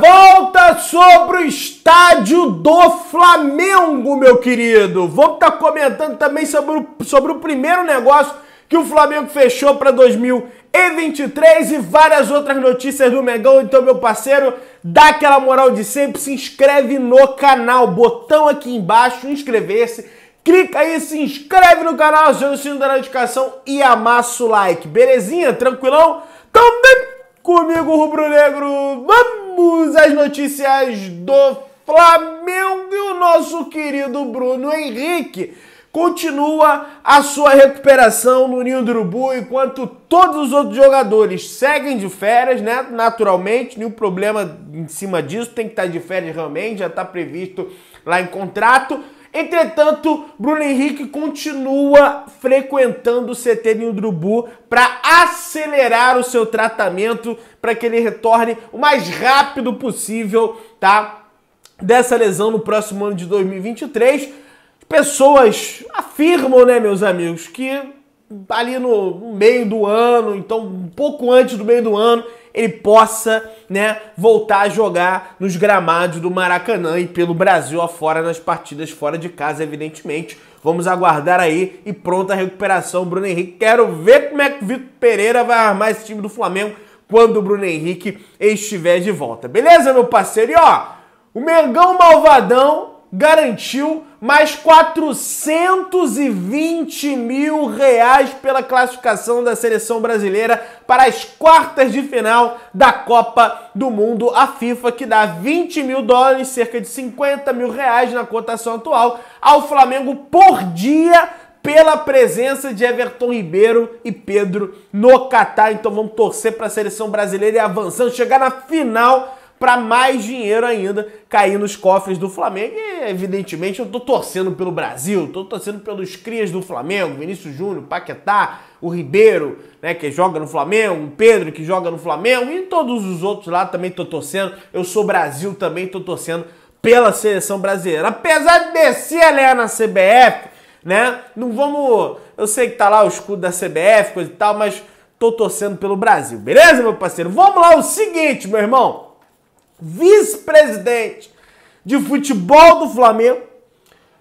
volta sobre o estádio do Flamengo, meu querido. Vou estar tá comentando também sobre o, sobre o primeiro negócio que o Flamengo fechou para 2023 e várias outras notícias do Megão. Então, meu parceiro, dá aquela moral de sempre, se inscreve no canal, botão aqui embaixo, inscrever-se. Clica aí, se inscreve no canal, aciona o sino da notificação e amassa o like. Belezinha? Tranquilão? Então vem comigo, rubro-negro. Vamos! Vamos às notícias do Flamengo e o nosso querido Bruno Henrique continua a sua recuperação no Ninho do Urubu, enquanto todos os outros jogadores seguem de férias, né? Naturalmente, nenhum problema em cima disso, tem que estar tá de férias realmente, já está previsto lá em contrato. Entretanto, Bruno Henrique continua frequentando o CT de Udrubu para acelerar o seu tratamento para que ele retorne o mais rápido possível, tá? Dessa lesão no próximo ano de 2023. Pessoas afirmam, né, meus amigos, que ali no meio do ano, então um pouco antes do meio do ano, ele possa, né, voltar a jogar nos gramados do Maracanã e pelo Brasil afora nas partidas fora de casa, evidentemente. Vamos aguardar aí e pronta a recuperação, Bruno Henrique. Quero ver como é que o Vitor Pereira vai armar esse time do Flamengo quando o Bruno Henrique estiver de volta. Beleza, meu parceiro? E ó, o Mengão Malvadão garantiu mais 420 mil reais pela classificação da seleção brasileira para as quartas de final da Copa do Mundo, a FIFA, que dá 20 mil dólares, cerca de 50 mil reais na cotação atual, ao Flamengo por dia pela presença de Everton Ribeiro e Pedro no Catar. Então vamos torcer para a seleção brasileira e avançando, chegar na final para mais dinheiro ainda cair nos cofres do Flamengo. E, evidentemente, eu tô torcendo pelo Brasil, tô torcendo pelos crias do Flamengo, Vinícius Júnior, Paquetá, o Ribeiro, né, que joga no Flamengo, o Pedro que joga no Flamengo e todos os outros lá também tô torcendo. Eu sou Brasil também tô torcendo pela seleção brasileira. Apesar de descer ali na CBF, né? Não vamos, eu sei que tá lá o escudo da CBF coisa e tal, mas tô torcendo pelo Brasil. Beleza, meu parceiro? Vamos lá o seguinte, meu irmão vice-presidente de futebol do Flamengo,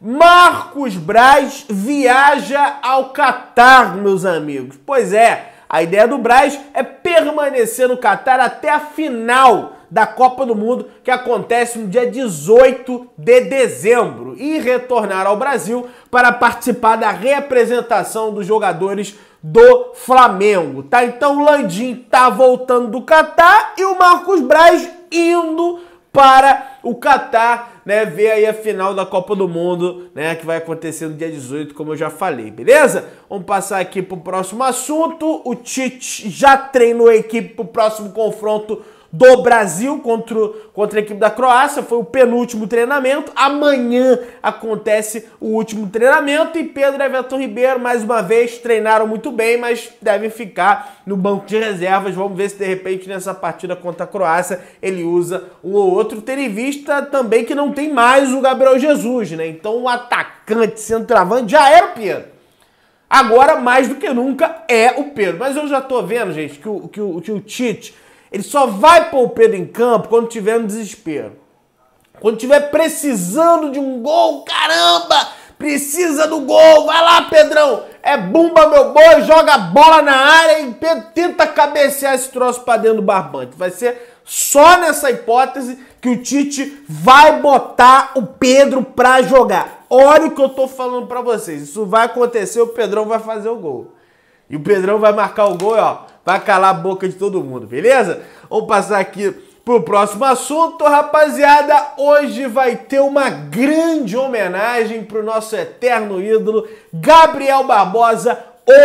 Marcos Braz viaja ao Catar, meus amigos. Pois é, a ideia do Braz é permanecer no Catar até a final da Copa do Mundo, que acontece no dia 18 de dezembro, e retornar ao Brasil para participar da representação dos jogadores do Flamengo, tá? Então o Landim tá voltando do Catar e o Marcos Braz indo para o Catar, né, ver aí a final da Copa do Mundo, né, que vai acontecer no dia 18, como eu já falei, beleza? Vamos passar aqui para o próximo assunto. O Tite já treinou a equipe para o próximo confronto do Brasil contra, contra a equipe da Croácia. Foi o penúltimo treinamento. Amanhã acontece o último treinamento. E Pedro e Everton Ribeiro, mais uma vez, treinaram muito bem, mas devem ficar no banco de reservas. Vamos ver se de repente nessa partida contra a Croácia ele usa um ou outro. Ter em vista também que não tem mais o Gabriel Jesus, né? Então o atacante centroavante já era o Pedro. Agora, mais do que nunca, é o Pedro. Mas eu já tô vendo, gente, que o, que o, que o Tite ele só vai pôr o Pedro em campo quando tiver no desespero. Quando tiver precisando de um gol, caramba! Precisa do gol, vai lá, Pedrão! É bumba, meu boi, joga a bola na área e tenta cabecear esse troço pra dentro do barbante. Vai ser só nessa hipótese que o Tite vai botar o Pedro pra jogar. Olha o que eu tô falando pra vocês. Isso vai acontecer, o Pedrão vai fazer o gol. E o Pedrão vai marcar o gol, ó. Vai calar a boca de todo mundo, beleza? Vamos passar aqui pro próximo assunto, rapaziada. Hoje vai ter uma grande homenagem pro nosso eterno ídolo Gabriel Barbosa,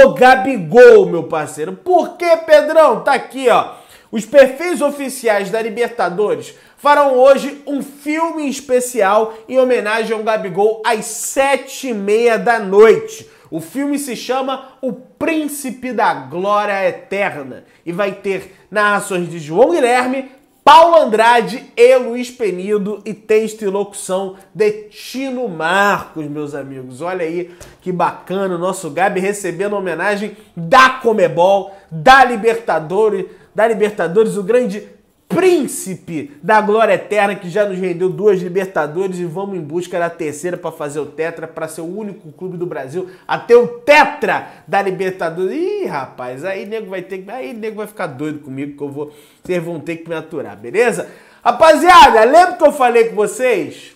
o Gabigol, meu parceiro. Por que, Pedrão? Tá aqui, ó. Os perfis oficiais da Libertadores farão hoje um filme especial em homenagem ao Gabigol às sete e meia da noite. O filme se chama O Príncipe da Glória Eterna e vai ter narrações de João Guilherme, Paulo Andrade e Luiz Penido e texto e locução de Tino Marcos, meus amigos. Olha aí que bacana o nosso Gabi recebendo homenagem da Comebol, da Libertadores, da Libertadores, o grande príncipe da glória eterna que já nos rendeu duas Libertadores e vamos em busca da terceira para fazer o Tetra, para ser o único clube do Brasil a ter o Tetra da Libertadores. Ih, rapaz, aí nego vai ter que, aí nego vai ficar doido comigo que eu vou, vocês vão ter que me aturar, beleza? Rapaziada, lembra que eu falei com vocês?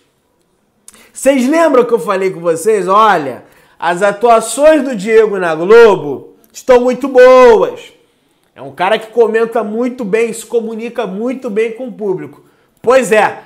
Vocês lembram que eu falei com vocês? Olha, as atuações do Diego na Globo estão muito boas. É um cara que comenta muito bem, se comunica muito bem com o público. Pois é,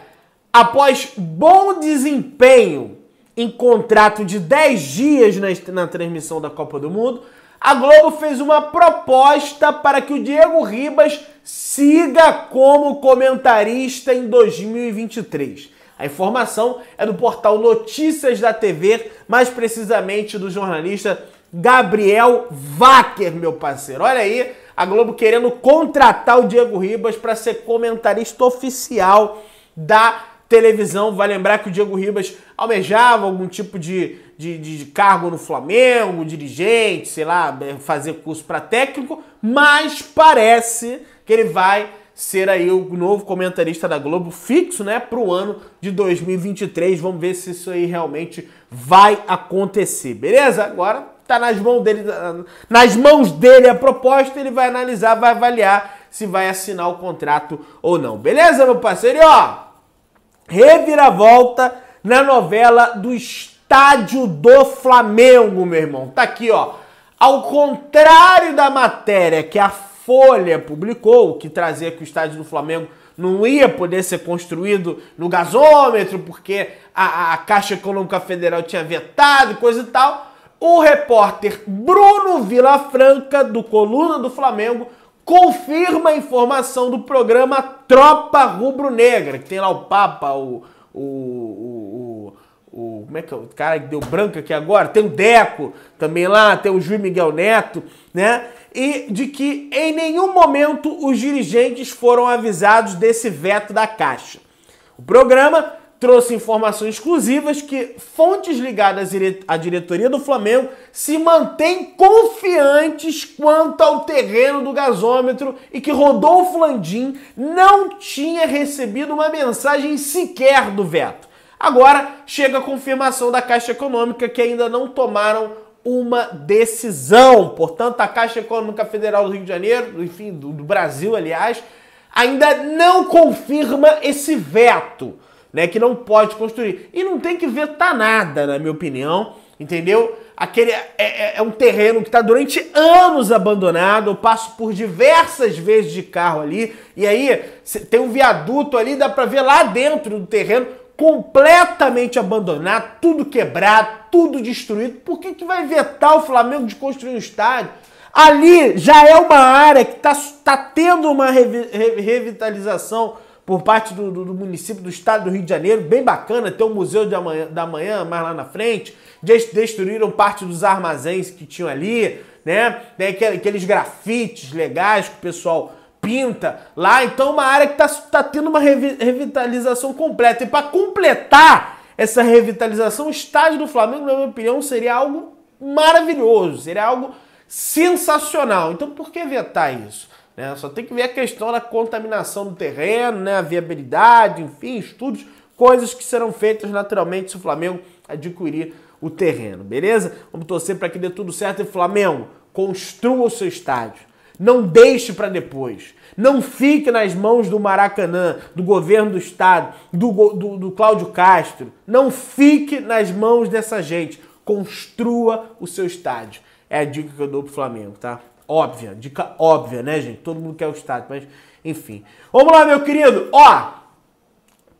após bom desempenho em contrato de 10 dias na, na, transmissão da Copa do Mundo, a Globo fez uma proposta para que o Diego Ribas siga como comentarista em 2023. A informação é do portal Notícias da TV, mais precisamente do jornalista Gabriel Wacker, meu parceiro. Olha aí, a Globo querendo contratar o Diego Ribas para ser comentarista oficial da televisão. Vai lembrar que o Diego Ribas almejava algum tipo de, de, de cargo no Flamengo, dirigente, sei lá, é, fazer curso para técnico, mas parece que ele vai ser aí o novo comentarista da Globo fixo, né, para o ano de 2023. Vamos ver se isso aí realmente vai acontecer, beleza? Agora Tá nas mãos dele, nas mãos dele a proposta, ele vai analisar, vai avaliar se vai assinar o contrato ou não. Beleza, meu parceiro? E ó, reviravolta na novela do estádio do Flamengo, meu irmão. Tá aqui, ó. Ao contrário da matéria que a Folha publicou, que trazia que o estádio do Flamengo não ia poder ser construído no gasômetro, porque a, a Caixa Econômica Federal tinha vetado e coisa e tal o repórter Bruno Vilafranca, do Coluna do Flamengo, confirma a informação do programa Tropa Rubro Negra, que tem lá o Papa, o. o, o, o como é que é o cara que deu branca aqui agora? Tem o Deco também lá, tem o Juiz Miguel Neto, né? E de que em nenhum momento os dirigentes foram avisados desse veto da Caixa. O programa trouxe informações exclusivas que fontes ligadas à diretoria do Flamengo se mantêm confiantes quanto ao terreno do gasômetro e que Rodolfo Landim não tinha recebido uma mensagem sequer do veto. Agora chega a confirmação da Caixa Econômica que ainda não tomaram uma decisão. Portanto, a Caixa Econômica Federal do Rio de Janeiro, enfim, do, do Brasil, aliás, ainda não confirma esse veto né? Que não pode construir. E não tem que vetar nada, na minha opinião, entendeu? Aquele é, é, é um terreno que está durante anos abandonado. Eu passo por diversas vezes de carro ali. E aí tem um viaduto ali, dá para ver lá dentro do terreno completamente abandonado, tudo quebrado, tudo destruído. Por que, que vai vetar o Flamengo de construir um estádio? Ali já é uma área que está tá tendo uma revitalização por parte do, do, do, município do estado do Rio de Janeiro, bem bacana, tem o um Museu de amanhã, da Manhã mais lá na frente, destruíram parte dos armazéns que tinham ali, né? Tem aqueles grafites legais que o pessoal pinta lá, então uma área que está tá tendo uma revitalização completa. E para completar essa revitalização, o estádio do Flamengo, na minha opinião, seria algo maravilhoso, seria algo sensacional. Então por que vetar isso? Né? Só tem que ver a questão da contaminação do terreno, né? a viabilidade, enfim, estudos, coisas que serão feitas naturalmente se o Flamengo adquirir o terreno, beleza? Vamos torcer para que dê tudo certo e Flamengo, construa o seu estádio. Não deixe para depois. Não fique nas mãos do Maracanã, do governo do estado, do, do, do Cláudio Castro. Não fique nas mãos dessa gente. Construa o seu estádio. É a dica que eu dou pro Flamengo, tá? óbvia, dica óbvia, né, gente? Todo mundo quer o status, mas enfim. Vamos lá, meu querido. Ó,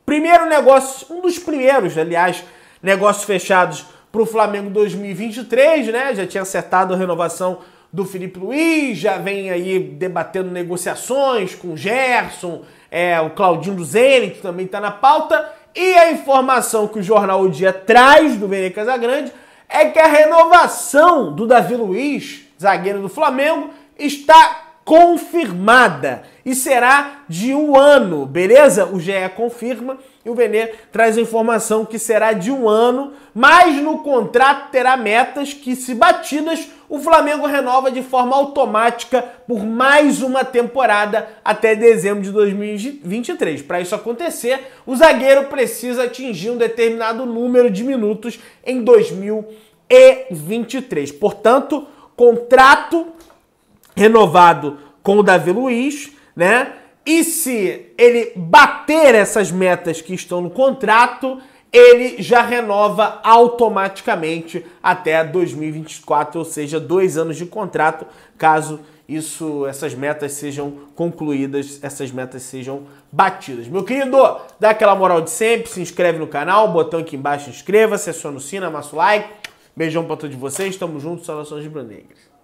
primeiro negócio, um dos primeiros, aliás, negócios fechados para o Flamengo 2023, né? Já tinha acertado a renovação do Felipe Luiz, já vem aí debatendo negociações com o Gerson, é, o Claudinho do Zenit também está na pauta. E a informação que o jornal O Dia traz do Vene Casagrande é que a renovação do Davi Luiz zagueiro do Flamengo, está confirmada e será de um ano, beleza? O GE confirma e o Vene traz a informação que será de um ano, mas no contrato terá metas que, se batidas, o Flamengo renova de forma automática por mais uma temporada até dezembro de 2023. Para isso acontecer, o zagueiro precisa atingir um determinado número de minutos em 2023. Portanto, contrato renovado com o Davi Luiz, né? E se ele bater essas metas que estão no contrato, ele já renova automaticamente até 2024, ou seja, dois anos de contrato, caso isso, essas metas sejam concluídas, essas metas sejam batidas. Meu querido, dá aquela moral de sempre, se inscreve no canal, botão aqui embaixo, inscreva-se, aciona o sino, amassa o like Beijão pra todos vocês, tamo junto, saudações de negras